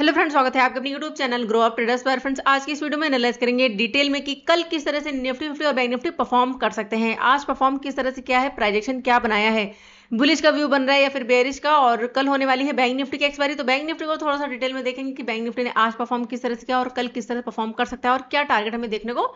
hello friends स्वागत है आपके अपने YouTube channel grow up traders पर फ्रेंड्स आज की इस वीडियो में एनालाइज करेंगे डिटेल में कि कल किस तरह से निफ्टी निफ्टी और बैंक निफ्टी परफॉर्म कर सकते हैं आज परफॉर्म किस तरह से क्या है प्राइजेक्शन क्या बनाया है बुलिश का व्यू बन रहा है या फिर बेरिश का और कल होने वाली है बैंक निफ्टी की एक्सपायरी तो बैंक निफ्टी को थोड़ा सा डिटेल में देखेंगे कि बैंक निफ्टी ने आज परफॉर्म किस तरह से किया और कल किस तरह से परफॉर्म कर सकता है और क्या टारगेट हमें देखने को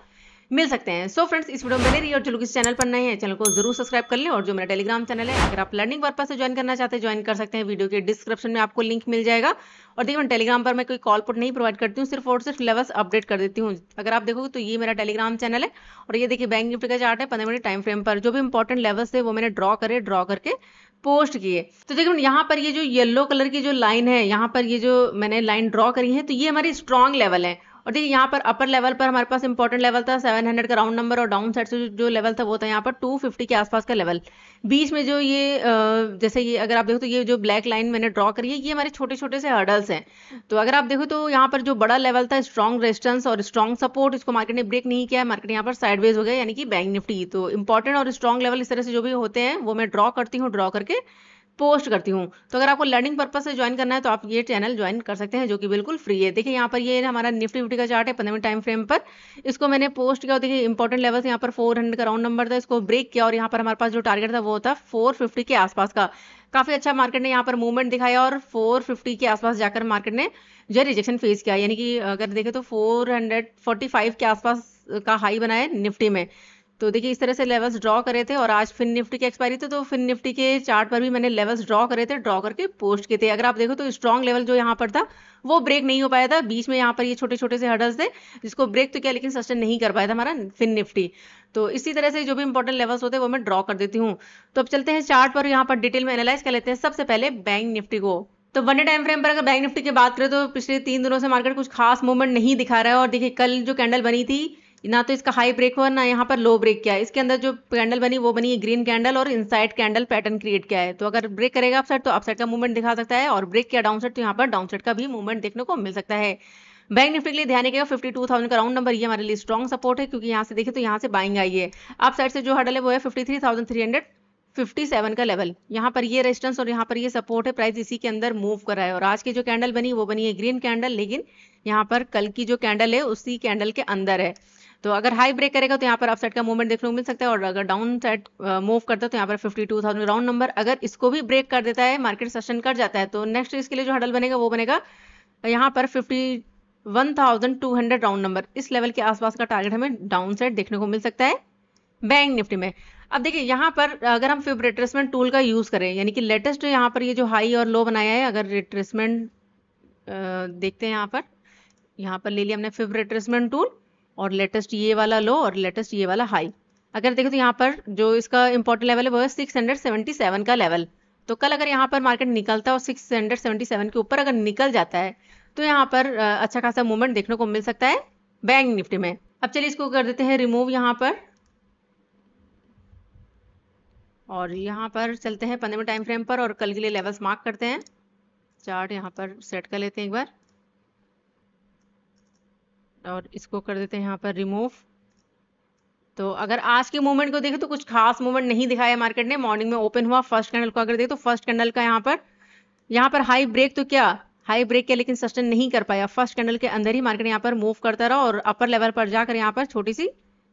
मिल सकते हैं सो so फ्रेंड्स इस वीडियो में बने रही और जो लोग इस चैनल पर नए हैं चैनल को जरूर सब्सक्राइब कर लें और जो मेरा टेलीग्राम चैनल है अगर आप लर्निंग पर्पज से ज्वाइन करना चाहते हैं ज्वाइन कर सकते हैं वीडियो के डिस्क्रिप्शन में आपको लिंक मिल जाएगा और देखिए टेलीग्राम पर मैं कोई कॉल पुट नहीं प्रोवाइड करती हूँ सिर्फ और सिर्फ लेवल्स अपडेट कर देती हूँ अगर आप देखोगे तो ये मेरा टेलीग्राम चैनल है और ये देखिए बैंक निफ्टी का चार्ट है पंद्रह मिनट टाइम फ्रेम पर जो भी इंपॉर्टेंट लेवल्स थे वो मैंने ड्रॉ करे ड्रॉ करके पोस्ट किए तो देखो यहाँ पर ये जो येलो कलर की जो लाइन है यहाँ पर ये जो मैंने लाइन ड्रॉ करी है तो ये हमारी स्ट्रांग लेवल है और देखिए यहाँ पर अपर लेवल पर हमारे पास इंपॉर्टेंट लेवल था 700 का राउंड नंबर और डाउन साइड से जो लेवल था वो था यहाँ पर 250 के आसपास का लेवल बीच में जो ये जैसे ये अगर आप देखो तो ये जो ब्लैक लाइन मैंने ड्रॉ करी है ये हमारे छोटे छोटे से हर्डल्स हैं तो अगर आप देखो तो यहाँ पर जो बड़ा लेवल था स्ट्रॉन्ग रेजिस्टेंस और स्ट्रॉन्ग सपोर्ट इसको मार्केट ने ब्रेक नहीं किया मार्केट यहाँ पर साइडवेज हो गया यानी कि बैंक निफ्टी तो इंपॉर्टेंट और स्ट्रॉन्ग लेवल इस तरह से जो भी होते हैं वो मैं ड्रॉ करती हूँ ड्रॉ करके पोस्ट करती हूँ तो अगर आपको लर्निंग पर्पज से ज्वाइन करना है तो आप ये चैनल ज्वाइन कर सकते हैं जो कि बिल्कुल फ्री है देखिए यहाँ पर ये हमारा निफ्टी विफ्टी का चार्ट है पंद्रह टाइम फ्रेम पर इसको मैंने पोस्ट किया देखिए इंपॉर्टेंट लेवल यहाँ पर फोर हंड्रेड का राउंड नंबर था इसको ब्रेक किया और यहाँ पर हमारे पास जो टारगेट था वो था फोर फिफ्टी के आसपास का काफी अच्छा मार्केट ने यहाँ पर मूवमेंट दिखाया और 450 के आसपास जाकर मार्केट ने जो रिजेक्शन फेस किया यानी कि अगर देखें तो 445 के आसपास का हाई बनाया निफ्टी में तो देखिए इस तरह से लेवल्स ड्रॉ करे थे और आज फिन निफ्टी की एक्सपायरी थी तो फिन निफ्टी के चार्ट पर भी मैंने लेवल्स ड्रॉ करे थे ड्रॉ करके पोस्ट किए थे अगर आप देखो तो स्ट्रॉन्ग लेवल जो यहाँ पर था वो ब्रेक नहीं हो पाया था बीच में यहाँ पर ये छोटे छोटे से हडल्स थे जिसको ब्रेक तो किया लेकिन सस्टेन नहीं कर पाया था हमारा फिन निफ्टी तो इसी तरह से जो भी इंपॉर्टेंट लेवल्स होते हैं वो मैं ड्रॉ कर देती हूँ तो अब चलते हैं चार्ट पर यहाँ पर डिटेल में एनालाइज कर लेते हैं सबसे पहले बैंक निफ्टी को तो वन डे टाइम फ्रेम पर अगर बैंक निफ्टी की बात करें तो पिछले तीन दिनों से मार्केट कुछ खास मूवमेंट नहीं दिखा रहा है और देखिए कल जो कैंडल बनी थी ना तो इसका हाई ब्रेक हुआ ना यहाँ पर लो ब्रेक किया इसके अंदर जो कैंडल बनी वो बनी है ग्रीन कैंडल और इनसाइड कैंडल पैटर्न क्रिएट किया है तो अगर ब्रेक करेगा अपसाइड तो अपसाइड का मूवमेंट दिखा सकता है और ब्रेक किया साइड तो यहाँ पर साइड का भी मूवमेंट देखने को मिल सकता है बैंक निफ्टी के लिए ध्यान टू 52,000 का राउंड नंबर ये हमारे लिए स्ट्रॉन्ग सपोर्ट है क्योंकि यहाँ से देखिए तो यहाँ से बाइंग आई है आप साइड से जो हडल है वो है फिफ्टी सेवन का लेवल यहाँ पर ये रेजिस्टेंस और यहाँ पर ये सपोर्ट है प्राइस इसी के अंदर मूव कर रहा है और आज की जो कैंडल बनी वो बनी है ग्रीन कैंडल लेकिन यहाँ पर कल की जो कैंडल है उसी कैंडल के अंदर है तो अगर हाई ब्रेक करेगा तो यहाँ पर अपसाइड का मूवमेंट देखने को मिल सकता है और अगर डाउन साइड मूव करता है तो यहाँ पर fifty two thousand round number अगर इसको भी ब्रेक कर देता है मार्केट सेशन कर जाता है तो नेक्स्ट इसके लिए जो हडल बनेगा वो बनेगा यहाँ पर fifty one thousand two hundred round number इस लेवल के आसपास का टारगेट हमें डाउन साइड देखने को मिल सकता है बैंक निफ्टी में अब देखिए यहाँ पर अगर हम फिब रिट्रेसमेंट टूल का यूज़ करें यानी कि लेटेस्ट यहाँ पर ये यह जो हाई और लो बनाया है अगर रिट्रेसमेंट uh, देखते हैं यहाँ पर यहाँ पर ले लिया हमने फिब रिट्रेसमेंट टूल और लेटेस्ट ये वाला लो और लेटेस्ट ये वाला हाई अगर देखो तो यहाँ पर जो इसका इंपॉर्टेंट लेवल है वो है 677 का लेवल तो कल अगर यहाँ पर मार्केट निकलता है और 677 के ऊपर अगर निकल जाता है तो यहाँ पर अच्छा खासा मूवमेंट देखने को मिल सकता है बैंक निफ्टी में अब चलिए इसको कर देते हैं रिमूव यहाँ पर और यहाँ पर चलते हैं पंद्रह टाइम फ्रेम पर और कल के लिए लेवल्स मार्क करते हैं चार्ट यहाँ पर सेट कर लेते हैं एक बार और इसको कर देते हैं यहाँ पर रिमूव तो अगर आज के मूवमेंट को देखें तो कुछ खास मूवमेंट नहीं दिखाया मार्केट ने मॉर्निंग में ओपन हुआ फर्स्ट कैंडल को अगर देखें तो फर्स्ट कैंडल का यहाँ पर यहाँ पर हाई ब्रेक तो क्या हाई ब्रेक किया लेकिन सस्टेन नहीं कर पाया फर्स्ट कैंडल के अंदर ही मार्केट यहाँ पर मूव करता रहा और अपर लेवल पर जाकर यहाँ पर छोटी सी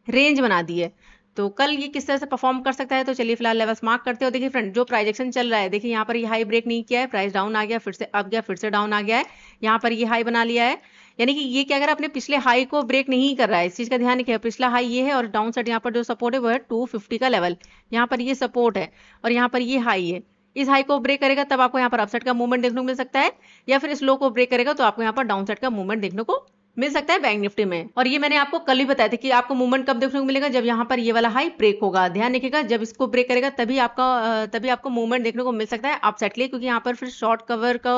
रेंज बना दी है तो कल ये किस तरह से परफॉर्म कर सकता है तो चलिए फिलहाल लेवल्स मार्क करते हो देखिए फ्रेंड जो प्राइजेक्शन चल रहा है देखिए यहाँ पर ये हाई ब्रेक नहीं किया है प्राइस डाउन आ गया फिर से अप गया फिर से डाउन आ गया है यहाँ पर ये हाई बना लिया है यानी कि ये क्या अगर आपने पिछले हाई को ब्रेक नहीं कर रहा है इस चीज का ध्यान रखिए पिछला हाई ये है और डाउन साइड यहाँ पर जो सपोर्ट है वो है टू का लेवल यहाँ पर ये सपोर्ट है और यहाँ पर ये हाई है इस हाई को ब्रेक करेगा तब आपको यहाँ पर अपसाइड का मूवमेंट देखने को मिल सकता है या फिर इस लो को ब्रेक करेगा तो आपको यहाँ पर डाउन साइड का मूवमेंट देखने को मिल सकता है बैंक निफ्टी में और ये मैंने आपको कल ही बताया था कि आपको मूवमेंट कब देखने को मिलेगा जब यहाँ पर ये वाला हाई ब्रेक होगा ध्यान रखिएगा जब इसको ब्रेक करेगा तभी आपका तभी आपको मूवमेंट देखने को मिल सकता है आप के लिए क्योंकि यहाँ पर फिर शॉर्ट कवर का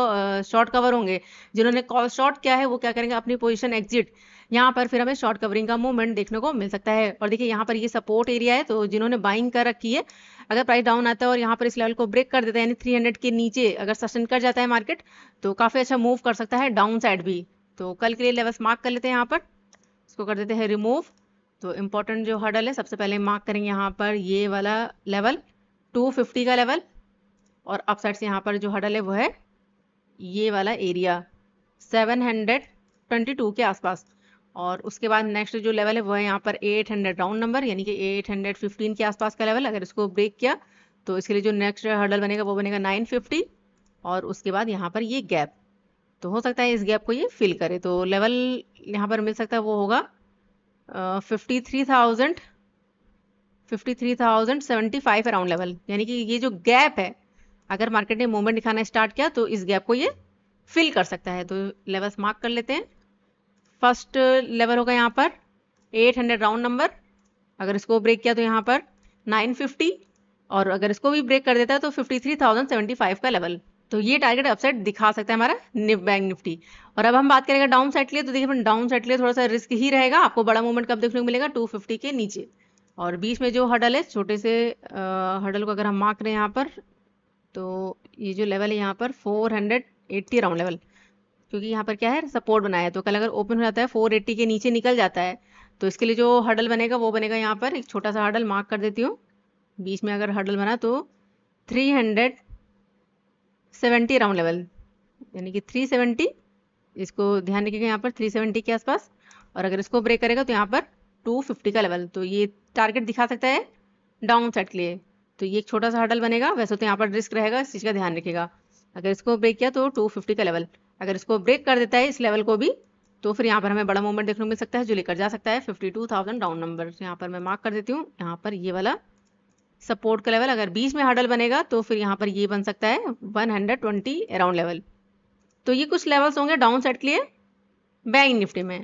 शॉर्ट कवर होंगे जिन्होंने कॉल शॉर्ट किया है वो क्या करेंगे अपनी पोजिशन एग्जिट यहाँ पर फिर हमें शॉर्ट कवरिंग का मूवमेंट देखने को मिल सकता है और देखिए यहाँ पर ये सपोर्ट एरिया है तो जिन्होंने बाइंग कर रखी है अगर प्राइस डाउन आता है और यहाँ पर इस लेवल को ब्रेक कर देता है यानी 300 के नीचे अगर सस्टेन कर जाता है मार्केट तो काफ़ी अच्छा मूव कर सकता है डाउन साइड भी तो कल के लिए लेवल्स मार्क कर लेते हैं यहाँ पर इसको कर देते हैं रिमूव तो इम्पोर्टेंट जो हर्डल है सबसे पहले मार्क करेंगे यहाँ पर ये वाला लेवल 250 का लेवल और अप साइड से यहाँ पर जो हर्डल है वो है ये वाला एरिया 722 के आसपास और उसके बाद नेक्स्ट जो लेवल है वो है यहाँ पर 800 राउंड नंबर यानी कि 815 के आसपास का लेवल अगर इसको ब्रेक किया तो इसके लिए जो नेक्स्ट हर्डल बनेगा वो बनेगा नाइन और उसके बाद यहाँ पर ये गैप तो हो सकता है इस गैप को ये फिल करे तो लेवल यहाँ पर मिल सकता है वो होगा fifty three thousand fifty three thousand seventy five around level यानी कि ये जो गैप है अगर मार्केट ने मूवमेंट दिखाना स्टार्ट किया तो इस गैप को ये फिल कर सकता है तो लेवल्स मार्क कर लेते हैं फर्स्ट लेवल होगा यहाँ पर 800 राउंड नंबर अगर इसको ब्रेक किया तो यहाँ पर 950 और अगर इसको भी ब्रेक कर देता है तो 53,075 का लेवल तो ये टारगेट अपसाइड दिखा सकता है हमारा निफ बैंक निफ्टी और अब हम बात करेंगे डाउन साइड लिए तो देखिए अपन डाउन साइड लिए थोड़ा सा रिस्क ही रहेगा आपको बड़ा मूवमेंट कब देखने को मिलेगा 250 के नीचे और बीच में जो हडल है छोटे से हडल को अगर हम मार्क करें यहाँ पर तो ये जो लेवल है यहाँ पर फोर राउंड लेवल क्योंकि यहाँ पर क्या है सपोर्ट बनाया है तो कल अगर ओपन हो जाता है फोर के नीचे निकल जाता है तो इसके लिए जो हडल बनेगा वो बनेगा यहाँ पर एक छोटा सा हडल मार्क कर देती हूँ बीच में अगर हडल बना तो three hundred seventy around level यानी कि थ्री सेवेंटी इसको ध्यान रखिएगा यहाँ पर थ्री सेवेंटी के आसपास और अगर इसको ब्रेक करेगा तो यहाँ पर टू फिफ्टी का लेवल तो ये टारगेट दिखा सकता है डाउन साइड के लिए तो ये एक छोटा सा हर्डल बनेगा वैसे तो यहाँ पर रिस्क रहेगा इस चीज़ का ध्यान रखिएगा अगर इसको ब्रेक किया तो टू फिफ्टी का लेवल अगर इसको ब्रेक कर देता है इस लेवल को भी तो फिर यहाँ पर हमें बड़ा मूवमेंट देखने को मिल सकता है जो लेकर जा सकता है fifty two thousand down number यहाँ पर मैं मार्क कर देती हूँ यहाँ पर ये वाला सपोर्ट का लेवल अगर बीच में हर्डल बनेगा तो फिर यहाँ पर ये बन सकता है 120 अराउंड लेवल तो ये कुछ लेवल्स होंगे डाउन साइड के लिए बैंक निफ्टी में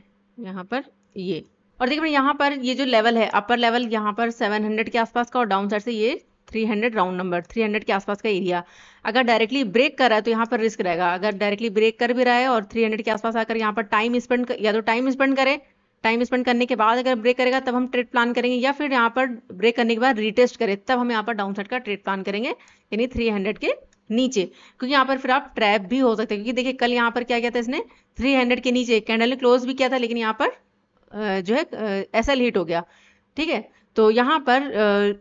यहाँ पर ये और देखिए यहाँ पर ये जो लेवल है अपर लेवल यहाँ पर 700 के आसपास का और डाउन साइड से ये 300 राउंड नंबर 300 के आसपास का एरिया अगर डायरेक्टली ब्रेक कर रहा है तो यहाँ पर रिस्क रहेगा अगर डायरेक्टली ब्रेक कर भी रहा है और 300 के आसपास आकर यहाँ पर टाइम स्पेंड या तो टाइम स्पेंड करे टाइम स्पेंड करने के बाद अगर ब्रेक करेगा तब हम ट्रेड प्लान करेंगे या फिर यहाँ पर ब्रेक करने के बाद रिटेस्ट करें तब हम यहाँ पर डाउन का ट्रेड प्लान करेंगे यानी 300 के नीचे क्योंकि यहाँ पर फिर आप ट्रैप भी हो सकते हैं क्योंकि देखिए कल यहाँ पर क्या किया था इसने 300 के नीचे कैंडल ने क्लोज भी किया था लेकिन यहाँ पर जो है एस हिट हो गया ठीक है तो यहाँ पर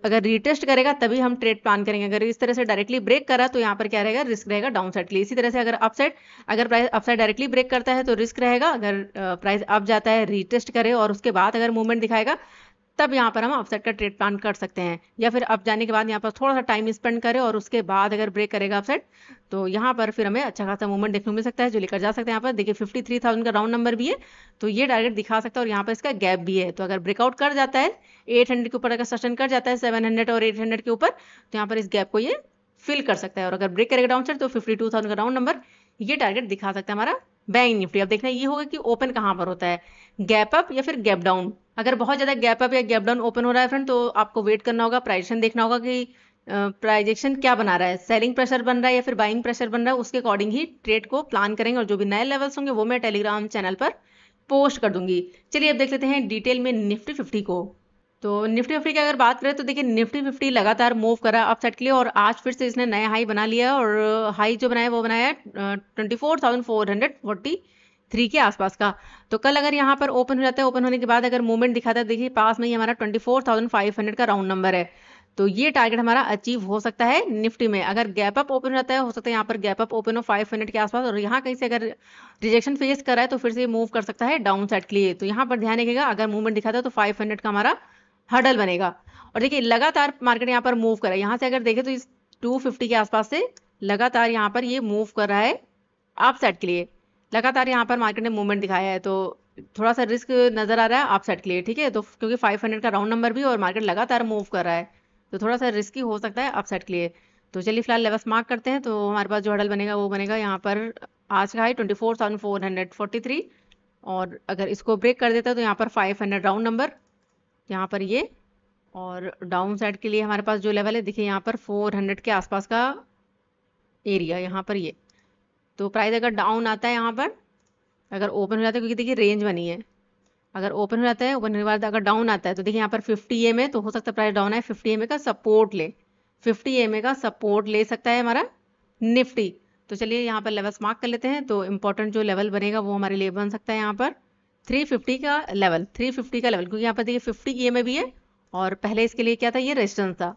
अगर रिटेस्ट करेगा तभी हम ट्रेड प्लान करेंगे अगर इस तरह से डायरेक्टली ब्रेक करा तो यहाँ पर क्या रहेगा रिस्क रहेगा डाउन साइड के लिए इसी तरह से अगर अपसाइड अगर प्राइस अपसाइड डायरेक्टली ब्रेक करता है तो रिस्क रहेगा अगर प्राइस अप जाता है रिटेस्ट करे और उसके बाद अगर मूवमेंट दिखाएगा तब यहाँ पर हम अपसेट का ट्रेड प्लान कर सकते हैं या फिर अप जाने के बाद यहाँ पर थोड़ा सा टाइम स्पेंड करें और उसके बाद अगर ब्रेक करेगा अपसेट तो यहाँ पर फिर हमें अच्छा खासा मूवमेंट देखने को मिल सकता है जो लेकर जा सकते हैं यहाँ पर देखिए फिफ्टी थ्री थाउजेंड का राउंड नंबर भी है तो ये टारगेट दिखा सकता है और यहाँ पर इसका गैप भी है तो अगर ब्रेकआउट कर जाता है एट हंड्रेड के ऊपर अगर सस्टेन कर जाता है सेवन हंड्रेड और एट हंड्रेड के ऊपर तो यहाँ पर इस गैप को ये फिल कर सकता है और अगर ब्रेक करेगा डाउन साइड तो फिफ्टी टू थाउजेंड का राउंड नंबर ये टारगेट दिखा सकता है हमारा बैंक निफ्टी अब देखना ये होगा कि ओपन कहाँ पर होता है गैप अप या फिर गैप डाउन अगर बहुत ज़्यादा गैप अप या गैप डाउन ओपन हो रहा है फ्रेंड तो आपको वेट करना होगा प्राइजेक्शन देखना होगा कि प्राइजेक्शन क्या बना रहा है सेलिंग प्रेशर बन रहा है या फिर बाइंग प्रेशर बन रहा है उसके अकॉर्डिंग ही ट्रेड को प्लान करेंगे और जो भी नए लेवल्स होंगे वो मैं टेलीग्राम चैनल पर पोस्ट कर दूंगी चलिए अब देख लेते हैं डिटेल में निफ्टी फिफ्टी को तो निफ्टी फिफ्टी की अगर बात करें तो देखिए निफ्टी फिफ्टी लगातार मूव करा अपसेट के लिए और आज फिर से इसने नया हाई बना लिया और हाई जो बनाया वो बनाया twenty four thousand four hundred forty three के आसपास का तो कल अगर यहाँ पर ओपन हो जाता है ओपन होने के बाद अगर मूवमेंट दिखाता है देखिए पास में ही हमारा twenty four thousand five hundred का राउंड नंबर है तो ये टारगेट हमारा अचीव हो सकता है निफ्टी में अगर गैप अप ओपन रहता है हो सकता है यहाँ पर गैप अप ओपन हो फाइव हंड्रेड के आसपास और यहाँ कहीं से अगर रिजेक्शन फेस रहा है तो फिर से मूव कर सकता है डाउन साइड के लिए तो यहाँ पर ध्यान रखिएगा अगर मूवमेंट दिखाता है तो फाइव हंड्रेड का हमारा हर्डल बनेगा और देखिए लगातार मार्केट यहाँ पर मूव कर रहा है यहाँ से अगर देखें तो इस टू फिफ्टी के आसपास से लगातार यहाँ पर ये मूव कर रहा है आप साइड के लिए लगातार यहाँ पर मार्केट ने मूवमेंट दिखाया है तो थोड़ा सा रिस्क नज़र आ रहा है सेट के लिए ठीक है तो क्योंकि 500 का राउंड नंबर भी और मार्केट लगातार मूव कर रहा है तो थोड़ा सा रिस्की हो सकता है सेट के लिए तो चलिए फिलहाल लेवल्स मार्क करते हैं तो हमारे पास जो हडल बनेगा वो बनेगा यहाँ पर आज का है twenty four thousand four hundred forty three और अगर इसको ब्रेक कर देता है तो यहाँ पर फाइव हंड्रेड राउंड नंबर यहाँ पर ये और डाउन साइड के लिए हमारे पास जो लेवल है देखिए यहाँ पर फोर हंड्रेड के आसपास का एरिया यहाँ पर ये तो प्राइस अगर डाउन आता है यहाँ पर अगर ओपन हो जाता है क्योंकि देखिए रेंज बनी है अगर ओपन हो जाता है ओपन होने के बाद अगर डाउन आता है तो देखिए यहाँ पर फिफ्टी एम में तो हो सकता है प्राइस डाउन आए फिफ्टी एम का सपोर्ट ले फिफ्टी एम का सपोर्ट ले सकता है हमारा निफ्टी तो चलिए यहाँ पर लेवल्स मार्क कर लेते हैं तो इम्पोर्टेंट जो लेवल बनेगा वो हमारे लिए बन सकता है यहाँ पर 350 का लेवल 350 का लेवल क्योंकि यहाँ पर देखिए 50 ई में भी है और पहले इसके लिए क्या था ये रेजिस्टेंस था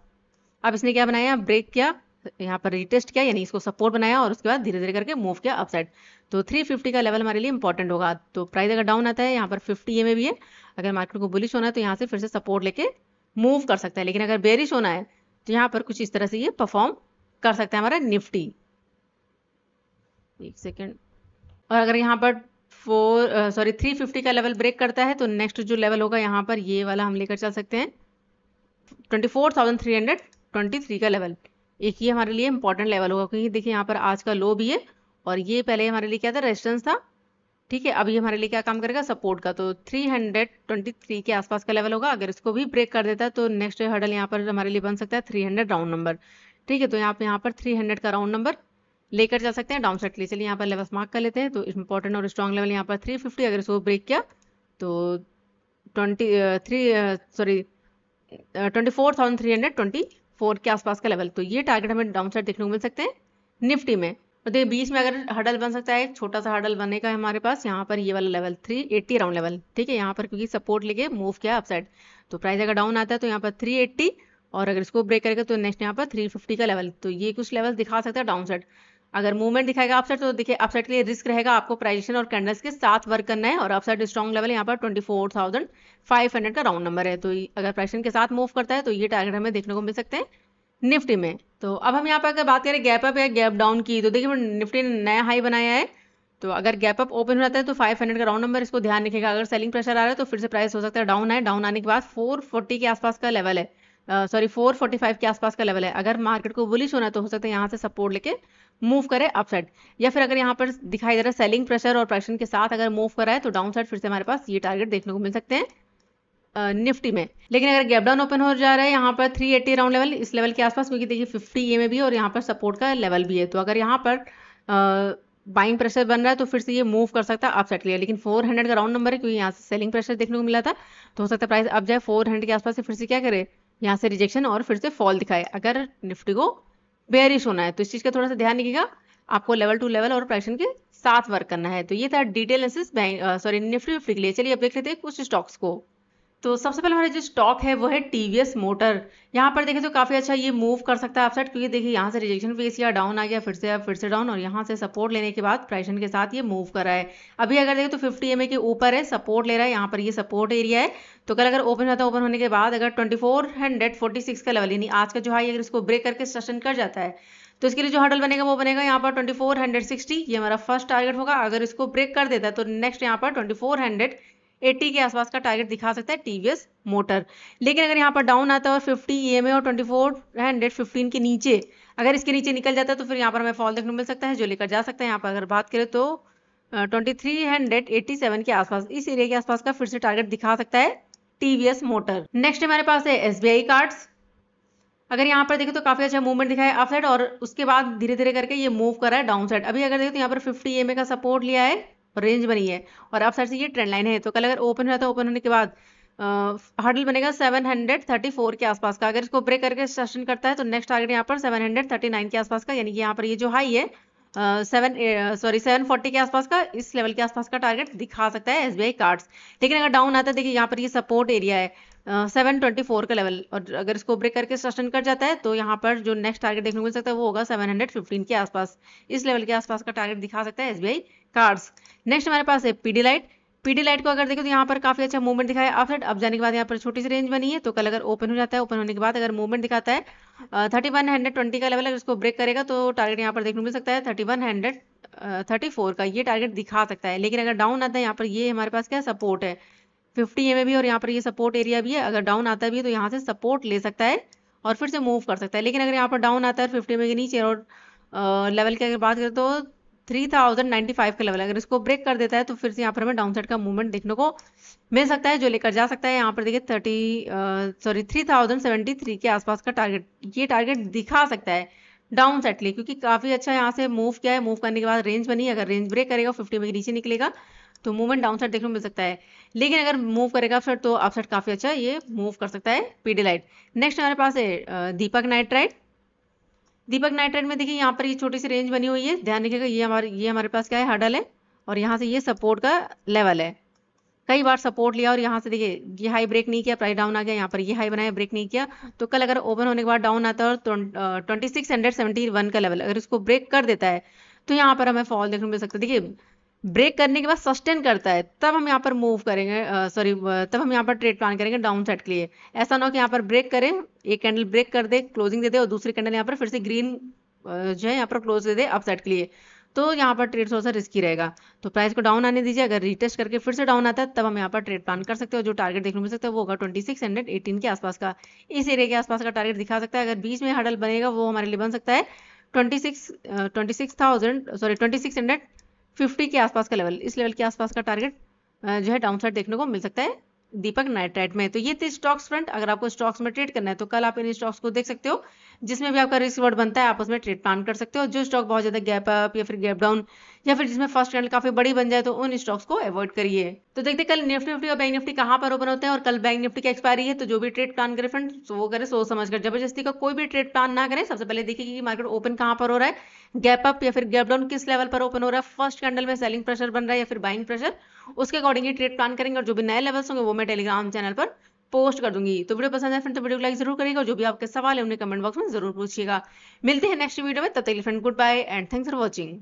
अब इसने क्या बनाया ब्रेक किया यहाँ पर रिटेस्ट किया यानी इसको सपोर्ट बनाया और उसके बाद धीरे धीरे करके मूव किया अपसाइड तो 350 का लेवल हमारे लिए इंपॉर्टेंट होगा तो प्राइस अगर डाउन आता है यहाँ पर 50 ए में भी है अगर मार्केट को बुलिश होना है तो यहाँ से फिर से सपोर्ट लेके मूव कर सकता है लेकिन अगर बेरिश होना है तो यहाँ पर कुछ इस तरह से ये परफॉर्म कर सकता है हमारा निफ्टी एक सेकेंड और अगर यहाँ पर फोर सॉरी थ्री फिफ्टी का लेवल ब्रेक करता है तो नेक्स्ट जो लेवल होगा यहाँ पर ये वाला हम लेकर चल सकते हैं twenty four thousand three hundred twenty three का लेवल एक ये हमारे लिए इंपॉर्टेंट लेवल होगा क्योंकि देखिए यहाँ पर आज का लो भी है और ये पहले हमारे लिए क्या था रेजिस्टेंस था ठीक है अब ये हमारे लिए क्या काम करेगा सपोर्ट का तो 323 के आसपास का लेवल होगा अगर इसको भी ब्रेक कर देता है तो नेक्स्ट हर्डल यहाँ पर हमारे लिए बन सकता है 300 राउंड नंबर ठीक है तो यहाँ पर यहाँ पर थ्री का राउंड नंबर लेकर जा सकते हैं डाउन सेट लिए चलिए यहाँ पर लेवल मार्क कर लेते हैं तो इम्पोर्टेंट और स्ट्रॉन्ग लेवल यहाँ पर थ्री अगर इसको ब्रेक किया तो twenty three sorry twenty four thousand three hundred twenty four के आसपास का लेवल तो ये टारगेट हमें डाउन साइड देखने को मिल सकते हैं निफ्टी में तो देखिए बीच में अगर हडल बन सकता है एक छोटा सा हडल बनेगा हमारे पास यहाँ पर ये वाला level three eighty round level ठीक है यहाँ पर क्योंकि सपोर्ट लेके मूव किया अपसाइड तो प्राइस अगर डाउन आता है तो यहाँ पर थ्री एट्टी और अगर इसको ब्रेक करेगा तो नेक्स्ट यहाँ पर थ्री फिफ्टी का लेवल तो ये कुछ लेवल दिखा सकता है डाउन साइड अगर मूवमेंट दिखाएगा अपसाइड तो देखिए अपसाइड के लिए रिस्क रहेगा आपको प्राइजेशन और कैंडल्स के साथ वर्क करना है और अपसाइड स्ट्रॉन्ग लेवल यहाँ पर twenty four thousand five hundred का राउंड नंबर है तो अगर प्राइजेशन के साथ मूव करता है तो ये टारगेट हमें देखने को मिल सकते हैं निफ्टी में तो अब हम यहाँ पर अगर बात करें गैप अप या गैप डाउन की तो देखिए निफ्टी ने नया हाई बनाया है तो अगर गैप अप ओपन हो जाता है तो 500 का राउंड नंबर इसको ध्यान रखेगा अगर सेलिंग प्रेशर आ रहा है तो फिर से प्राइस हो सकता है डाउन है डाउन आने के बाद 440 के आसपास का लेवल है सॉरी फोर फोर्टी फाइव के आसपास का लेवल है अगर मार्केट को बुलिश होना है तो हो सकता है यहाँ से सपोर्ट लेके मूव करे अपसाइड या फिर अगर यहाँ पर दिखाई दे रहा है सेलिंग प्रेशर और प्रेशन के साथ अगर मूव करा है तो डाउन साइड फिर से हमारे पास ये टारगेट देखने को मिल सकते हैं निफ्टी में लेकिन अगर गैप डाउन ओपन हो जा रहा है यहाँ पर 380 राउंड लेवल इस लेवल के आसपास क्योंकि देखिए फिफ्टी ए में भी और यहाँ पर सपोर्ट का लेवल भी है तो अगर यहाँ पर बाइंग प्रेशर बन रहा है तो फिर से ये मूव कर सकता है अपसाइड के लिए लेकिन 400 का राउंड नंबर है क्योंकि यहाँ से सेलिंग प्रेशर देखने को मिला था तो हो सकता है प्राइस अब जाए 400 के आसपास से फिर से क्या करे यहाँ से रिजेक्शन और फिर से फॉल दिखाए अगर निफ्टी को बेरिश होना है तो इस चीज़ का थोड़ा सा ध्यान रखिएगा आपको लेवल टू लेवल और प्राइशन के साथ वर्क करना है तो ये था detail bank sorry Nifty Nifty के लिए चलिए अब देख लेते हैं कुछ स्टॉक्स को तो सबसे पहले हमारा जो स्टॉक है वो है टीवीएस मोटर यहाँ पर देखें तो काफ़ी अच्छा ये मूव कर सकता है अपसाइड क्योंकि देखिए यहाँ से रिजेक्शन फेस या डाउन आ गया फिर से फिर से डाउन और यहाँ से सपोर्ट लेने के बाद प्राइसन के साथ ये मूव कर रहा है अभी अगर देखें तो फिफ्टी एम के ऊपर है सपोर्ट ले रहा है यहाँ पर ये सपोर्ट एरिया है तो कल अगर ओपन जाता है ओपन होने के बाद अगर ट्वेंटी का लेवल यानी आज का जो हाई अगर इसको ब्रेक करके स्टेशन कर जाता है तो इसके लिए जो हडल बनेगा वो बनेगा यहाँ पर ट्वेंटी ये हमारा फर्स्ट टारगेट होगा अगर इसको ब्रेक कर देता है तो नेक्स्ट यहाँ पर ट्वेंटी 80 के आसपास का टारगेट दिखा सकता है टीवीएस मोटर लेकिन अगर यहाँ पर डाउन आता है और 50 ईएमए e और 2415 के नीचे अगर इसके नीचे निकल जाता है तो फिर यहाँ पर हमें फॉल देखने मिल सकता है जो लेकर जा सकता है यहाँ पर अगर बात करें तो 2387 के आसपास इस एरिया के आसपास का फिर से टारगेट दिखा सकता है टीवीएस मोटर नेक्स्ट हमारे पास है एस बी अगर यहाँ पर देखें तो काफी अच्छा मूवमेंट दिखाया है और उसके बाद धीरे धीरे करके ये मूव कर रहा है डाउन साइड अभी अगर देखें तो यहाँ पर फिफ्टी ई e का सपोर्ट लिया है रेंज बनी है और आप साइड से ये ट्रेंड लाइन है तो कल अगर ओपन हो है ओपन होने के बाद हर्डल बनेगा 734 के आसपास का अगर इसको ब्रेक करके सेशन करता है तो नेक्स्ट टारगेट यहाँ पर 739 के आसपास का यानी कि यहाँ पर ये जो हाई है सेवन सॉरी सेवन फोर्टी के आसपास का इस लेवल के आसपास का टारगेट दिखा सकता है एसबीआई कार्ड्स लेकिन अगर डाउन आता है देखिए यहाँ पर ये सपोर्ट एरिया है सेवन ट्वेंटी फोर का लेवल और अगर इसको ब्रेक करके सस्टेन कर जाता है तो यहाँ पर जो नेक्स्ट टारगेट देखने को मिल सकता है वो होगा सेवन हंड्रेड फिफ्टीन के आसपास इस लेवल के आसपास का टारगेट दिखा सकता है एसबीआई कार्ड्स नेक्स्ट हमारे पास है पीडीलाइट पीडी लाइट को अगर देखो तो यहाँ पर काफी अच्छा मूवमेंट दिखाया अब साइड अब जाने के बाद यहाँ पर छोटी सी रेंज बनी है तो कल अगर ओपन हो जाता है ओपन होने के बाद अगर मूवमेंट दिखाता है थर्टी वन हंड्रेड ट्वेंटी का लेवल अगर इसको ब्रेक करेगा तो टारगेट यहाँ पर देखने मिल सकता है thirty one hundred thirty four का ये टारगेट दिखा सकता है लेकिन अगर डाउन आता है यहाँ पर ये हमारे पास क्या सपोर्ट है फिफ्टी एम भी और यहाँ पर ये सपोर्ट एरिया भी है अगर डाउन आता भी है तो यहाँ से सपोर्ट ले सकता है और फिर से मूव कर सकता है लेकिन अगर यहाँ पर डाउन आता है फिफ्टी एम के नीचे और लेवल की अगर बात करें तो 3095 के लेवल अगर इसको ब्रेक कर देता है तो फिर से यहाँ पर हमें डाउन साइड का मूवमेंट देखने को मिल सकता है जो लेकर जा सकता है यहाँ पर देखिए थर्टी सॉरी uh, 3073 के आसपास का टारगेट ये टारगेट दिखा सकता है डाउन साइड लिए क्योंकि काफ़ी अच्छा यहाँ से मूव किया है मूव करने के बाद रेंज बनी अगर रेंज ब्रेक करेगा फिफ्टी में नीचे निकलेगा तो मूवमेंट डाउन साइड देखने को मिल सकता है लेकिन अगर मूव करेगा अपसाइड तो अपसाइड काफ़ी अच्छा ये मूव कर सकता है पीडी लाइट नेक्स्ट हमारे पास है Deepak Nitrite Deepak Nitrite में देखिए यहाँ पर ये छोटी सी रेंज बनी हुई है ध्यान रखिएगा ये हमारे ये हमारे पास क्या है हडल है और यहाँ से ये सपोर्ट का लेवल है कई बार सपोर्ट लिया और यहाँ से देखिए ये हाई ब्रेक नहीं किया प्राइस डाउन आ गया यहाँ पर ये हाई बनाया ब्रेक नहीं किया तो कल अगर ओपन होने के बाद डाउन आता है और twenty six hundred seventy one का लेवल अगर इसको ब्रेक कर देता है तो यहाँ पर हमें फॉल देखने मिल सकता है देखिए ब्रेक करने के बाद सस्टेन करता है तब हम यहाँ पर मूव करेंगे सॉरी तब हम यहाँ पर ट्रेड प्लान करेंगे डाउन साइड के लिए ऐसा ना हो कि यहाँ पर ब्रेक करें एक कैंडल ब्रेक कर दे क्लोजिंग दे दे और दूसरी कैंडल यहाँ पर फिर से ग्रीन जो है यहाँ पर क्लोज दे दे अप के लिए तो यहाँ पर ट्रेड थोड़ा सा रिस्की रहेगा तो प्राइस को डाउन आने दीजिए अगर रिटेस्ट करके फिर से डाउन आता है तब हम यहाँ पर ट्रेड प्लान कर सकते हो जो टारगेट देखने मिल सकता है वो होगा ट्वेंटी सिक्स हंड्रेड एटीन के आसपास का इस एरिया के आसपास का टारगेट दिखा सकता है अगर बीच में हडल बनेगा वो हमारे लिए बन सकता है twenty six twenty six thousand sorry twenty six hundred fifty के आसपास का लेवल इस लेवल के आसपास का टारगेट जो है डाउनसाइड देखने को मिल सकता है दीपक नाइट्राइट में तो ये थे स्टॉक्स फ्रंट अगर आपको स्टॉक्स में ट्रेड करना है तो कल आप इन स्टॉक्स को देख सकते हो जिसमें भी आपका रिस्क वर्ड बनता है आप उसमें ट्रेड प्लान कर सकते हो जो स्टॉक बहुत ज़्यादा गैप अप या फिर गैप डाउन या फिर जिसमें फर्स्ट कैंडल काफ़ी बड़ी बन जाए तो उन स्टॉक्स को अवॉइड करिए तो देखते कल निफ्टी निफ्टी और बैंक निफ्टी कहां पर ओपन होते हैं और कल बैंक निफ्टी की एक्सपायरी है तो जो भी ट्रेड प्लान करें फ्रेंड वो करें सोच समझ कर जबरदस्ती का कोई भी ट्रेड प्लान ना करें सबसे पहले देखिए कि मार्केट ओपन कहां पर हो रहा है गैप अप या फिर गैप डाउन किस लेवल पर ओपन हो रहा है फर्स्ट कैंडल में सेलिंग प्रेशर बन रहा है या फिर बाइंग प्रेशर उसके अकॉर्डिंग ट्रेड प्लान करेंगे और जो भी नए लेवल्स होंगे वो मैं टेलीग्राम चैनल पर पोस्ट कर दूंगी तो वीडियो पसंद है फ्रेंड तो वीडियो को लाइक जरूर करेगा जो भी आपके सवाल है उन्हें कमेंट बॉक्स में जरूर पूछिएगा मिलते हैं नेक्स्ट वीडियो में तब तक friend good bye and thanks for watching